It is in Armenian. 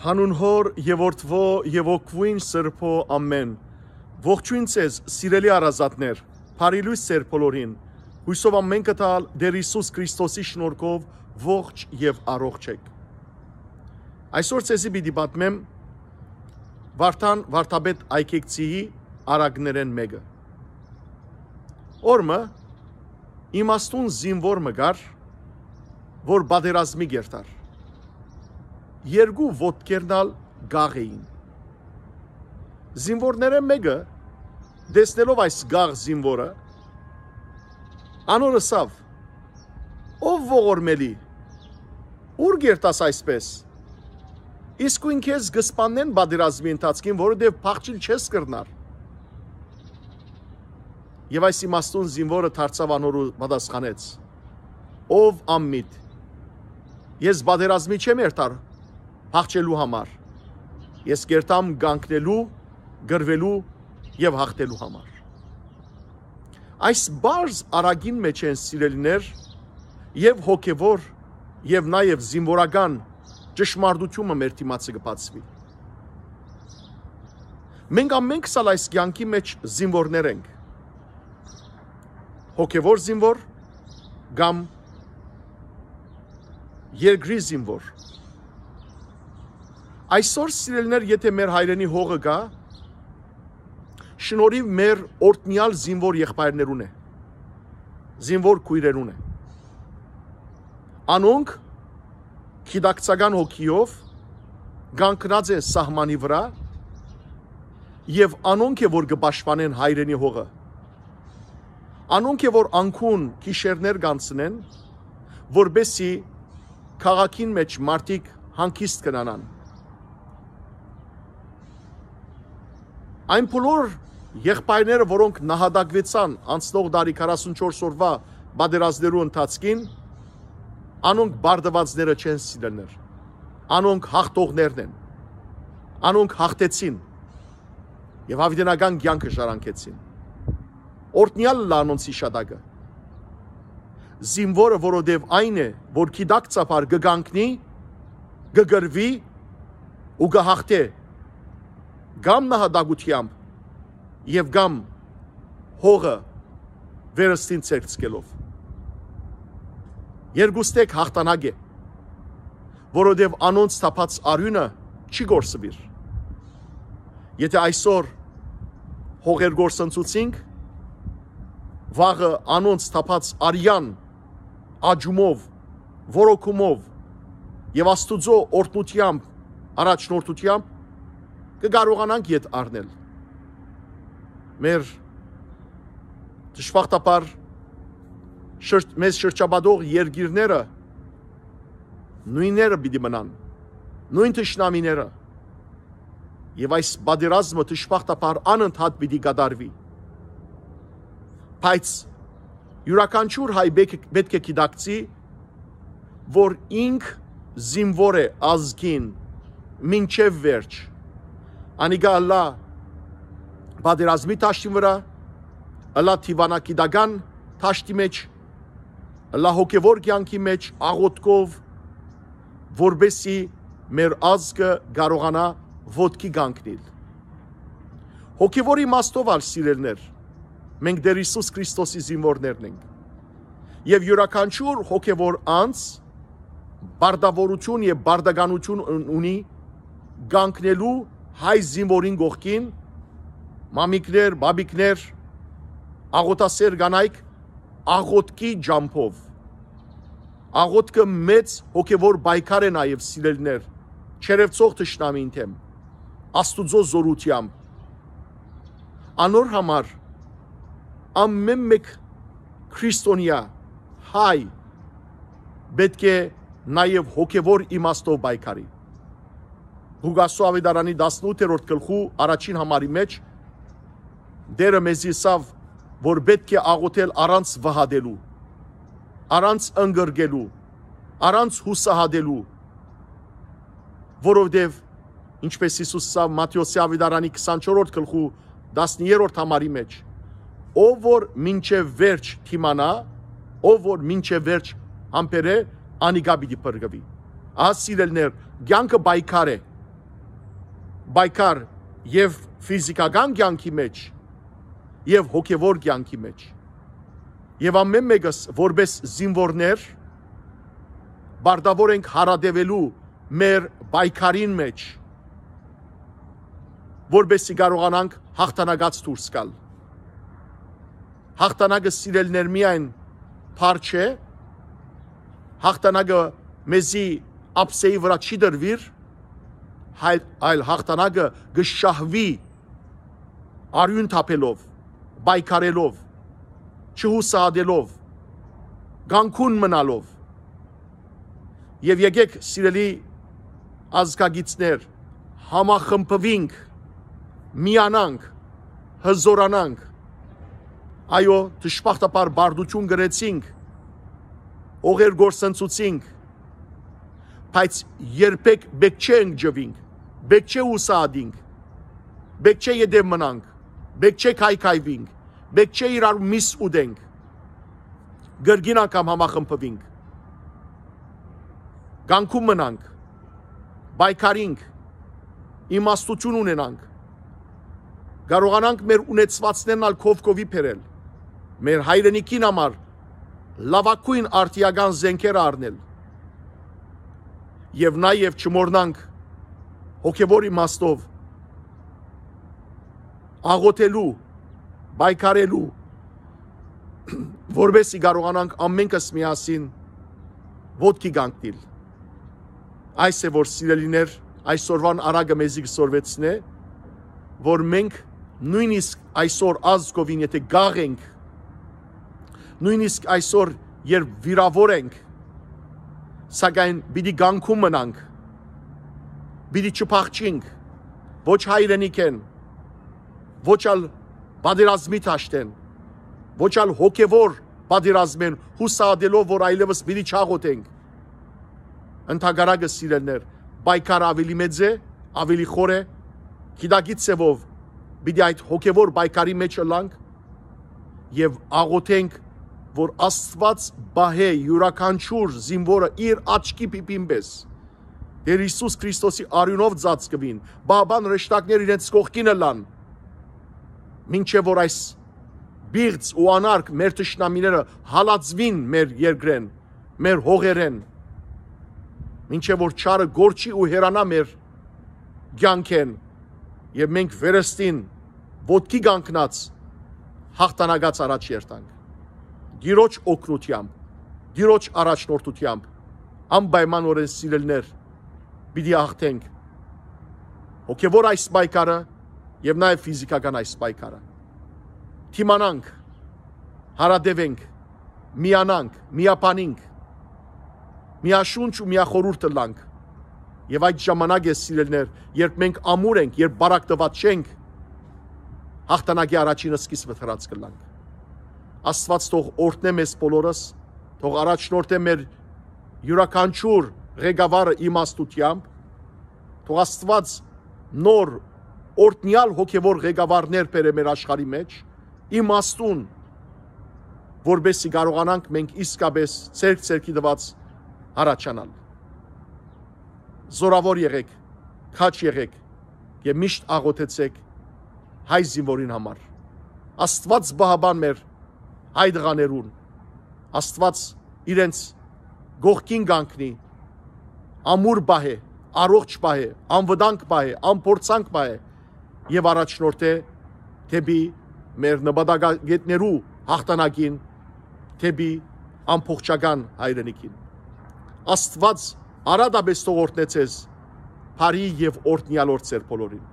Հանուն հոր եւ որդվո եւ օգվին սրբո ամեն։ Ողջույն ցեզ, սիրելի արազատներ, բարի լույս ծեր բոլորին։ Հույսով ամեն կտալ Տեր Հիսուս Քրիստոսի շնորհքով ողջ եւ առողջ եք։ Այսօր ցեզի պիտի պատմեմ Վարդան Վարդապետ Այքեքցիի արագներեն մեګه։ Օրը իմաստուն զինվոր մգար, որ բادرազմի գերտար երկու ոտքերնալ գաղ էին։ Զինվորները մեկը դեսնելով այս գաղ զինվորը անորսավ ով ողորմելի ուր գերտաս այսպես իսկ ինքն քեզ գսպանեն բادرազմի ընթացքին որովհետև փախչիլ չես կրնար եւ այս իմաստուն զինվորը դարձավ անորու պատասխանեց ով ամմիտ ես բادرազմի չեմ երթար հաղթելու համար։ Ես կերտամ գանկնելու, գրվելու եւ հաղթելու համար։ Այս բարձ արագին մեջ են սիրելիներ եւ հոգեվոր եւ նաեւ զինվորական ճշմարտությունը մեր դիմացը կբացվի։ Մենք ամենք սալ այս կյանքի մեջ զինվորներ ենք։ Հոգևոր զինվոր կամ երկրի զինվոր Այսօր սիրելներ, եթե մեր հայրենի հողը գա, շնորհիվ մեր օրտնյալ զինվոր եղբայրներուն է։ Զինվոր քույրերուն է։ Անոնք քիդակցական հոգիով գանկնած են սահմանի վրա եւ անոնք է որ կպաշտպանեն հայրենի հողը։ Անոնք է որ անքուն քիշերներ կանցնեն, որբեսի քաղաքին մեջ մարդիկ հանգիստ կնանան Այն բոլոր եղբայրները, որոնք նահատակվեցան անցնող դարի 44 օրվա բادرազներու ընթացքին, անոնք բարդվածները չեն սիրելներ։ Անոնք հաղթողներն են։ Անոնք հաղթեցին եւ հավիտենական կյանքը շարանկեցին։ Օրտնյալ լանոնցի շատակը։ Զինվորը, որովհետև այն է, որ քիդակցապար գգանքնի, գգրվի ու գհախտե Գամ նահատակությամբ եւ գամ հողը վերստին ծերծկելով։ Երկուստեք հաղթանակ է, որովհետև անոնց թափած արյունը չի գործվիր։ Եթե այսօր հողեր գործընծուցինք, վաղը անոնց թափած արյան աջումով, որոքումով եւ աստուծո օրդնությամբ, առաջնորդությամբ կկարողանանք իդ առնել։ Մեր ճշմարտապար շրջ, մեզ շրջապատող երկիրները նույնները պիտի մնան, նույն ճշնամիները։ Եվ այս բادرազմը ճշմարտապար անընդհատ պիտի կատարվի։ Բայց յուրաքանչյուր հայ պետք է գիտակցի, որ ինք զինվոր է ազգին մինչև վերջ անիգա ալլա բادرազմի տաշտի վրա ալլա թիվանակիդական տաշտի մեջ ալլա հոգևոր կյանքի մեջ աղոտկով որբեսի մեր ազգը կարողանա ոդկի գանքնել հոգևոր իմաստով ալ սիրելներ մենք դեր Հիսուս Քրիստոսի զինվորներն ենք եւ յուրաքանչյուր հոգևոր անձ բարդավորություն եւ բարդականություն ունի գանքնելու հայ զինվորին գողքին մամիկներ, բաբիկներ, աղոտասեր գանայք աղոտկի ջամփով։ Աղոտկը մեծ հոգևոր բայկար է նաև սիրելներ, չերևցող թշնամին թեմ, աստուծո զորությամբ։ Անոր համար ամեն մեկ քրիստոնյա հայ պետք է նաև հոգևոր իմաստով բայկարի։ Հուգասո Ավետարանի 18-րդ գլխու առաջին համարի մեջ դերը մեզ իսավ, որ պետք է աղոթել առանց վհադելու, առանց ընգրգելու, առանց հուսահատելու, որովհետև ինչպես Հիսուսը Մատթեոսի Ավետարանի 24-րդ գլխու 13-րդ համարի մեջ, ով որ մինչև վերջ թիմանա, ով որ մինչև վերջ համբերե, անիգա պիտի բրգվի։ Ահա սիրելներ, ցանկը բայկար է, բայկար եւ ֆիզիկական կյանքի մեջ եւ հոգեվոր կյանքի մեջ եւ ամեն մեկս որպես զինվորներ բարդավոր ենք հարադևելու մեր բայկարին մեջ որբեսի կարողանանք հաղթանակած դուրս գալ հաղթանակը սիրելներ միայն փարչ է հաղթանակը մեզի ապսեի վրա չի դրվիր այլ, այլ հաղթանակը գշահվի արյուն թափելով, բայկարելով, չհուսադելով, գանքուն մնալով։ Եվ եկեք, սիրելի ազգագիցներ, համախմբվինք, միանանք, հզորանանք։ Այո, ճշմարտաբար բարդություն գրեցինք, օղեր գործընծուցինք, բայց երբեք բեկ չենք ջվինք բեք չէ ուսադինք, բեք չէ եդև մնանք, բեք չէ կայքայվինք, բեք չէ իրար միս ուդենք, գրգին անգամ համախմպվինք, գանքում մնանք, բայքարինք, իմաստություն ունենանք, կարողանանք մեր ունեցվածներն ալ կովկովի պերել, մեր հայրենիքին համար լավակույն արդիական զենքեր արնել, և նաև չմորնանք հոգևոր իմաստով աղոթելու, բայկարելու, որբեսի կարողանանք ամենքս միասին ոդկի գանքտիլ։ Այս է որ սիրելիներ, այսօրվան արագը մեզի սորվեցն է, որ մենք նույնիսկ այսօր ազգովին եթե գաղ ենք, նույնիսկ այսօր երբ վիրավոր ենք, սակայն պիտի գանքում մնանք, Բիդի չփախչինք։ Ոչ հայրենիք են։ Ոչ ալ բادرազմի ճաշտեն։ Ոչ ալ հոգևոր բادرազմեն հուսադելով որ այլևս բիդի չաղոթենք։ Ընթագարագը սիրելներ, պայքար ավելի մեծ է, ավելի խոր է։ Գիտակից ծևով բիդի այդ հոգևոր պայքարի մեջ լանք եւ աղոթենք որ Աստված բահե յուրաքանչյուր զինվորը իր աչքի պիպինպես։ պի Եր Հիսուս Քրիստոսի արյունով ծած կվին, բաբան ռեշտակներ իրենց կողքինը լան։ Մինչև որ այս բիղծ ու անարգ մեր ճշնամիները հալածվին մեր երկրեն, մեր հողերեն։ Մինչև որ ճարը գործի ու հերանա մեր ցանկեն եւ մենք վերստին ոդկի գանկնած հաղթանակած առաջ երթանք։ Գիրոջ օկնությամբ, գիրոջ առաջնորդությամբ անպայմանորեն սիրելներ պիտի հաղթենք հոգևոր այս պայքարը եւ նաեւ ֆիզիկական այս պայքարը։ Թիմանանք, հարադևենք, միանանք, միապանինք, միաշունչ ու միախորուրդ լանք։ Եվ այդ ժամանակ է սիրելներ, երբ մենք ամուր ենք, երբ բարակ տված չենք, հաղթանակի առաջինը սկիզբը հրած կլանք։ Աստված թող օրհնե մեզ բոլորս, թող առաջնորդե մեր յուրաքանչյուր ղեկավարը իմաստությամբ թող Աստված նոր օրտնյալ հոգևոր ղեկավարներ բերե մեր աշխարհի մեջ իմաստուն որբեսի կարողանանք մենք իսկապես ցերկ ցերկի դված առաջանալ զորավոր եղեք քաչ եղեք եւ միշտ աղոթեցեք հայ զինվորին համար Աստված բահաբան մեր հայ դղաներուն Աստված իրենց գողքին կանգնի ամուր պահ է, առողջ պահ է, անվտանգ պահ է, անփորձանք պահ է եւ առաջնորդ է թեպի մեր նպատակագետներու հաղթանակին, թեպի ամփոխչական հայրենիքին։ Աստված արադաբես թողորտնեցես բարի եւ օրտնյալոր ծեր բոլորին։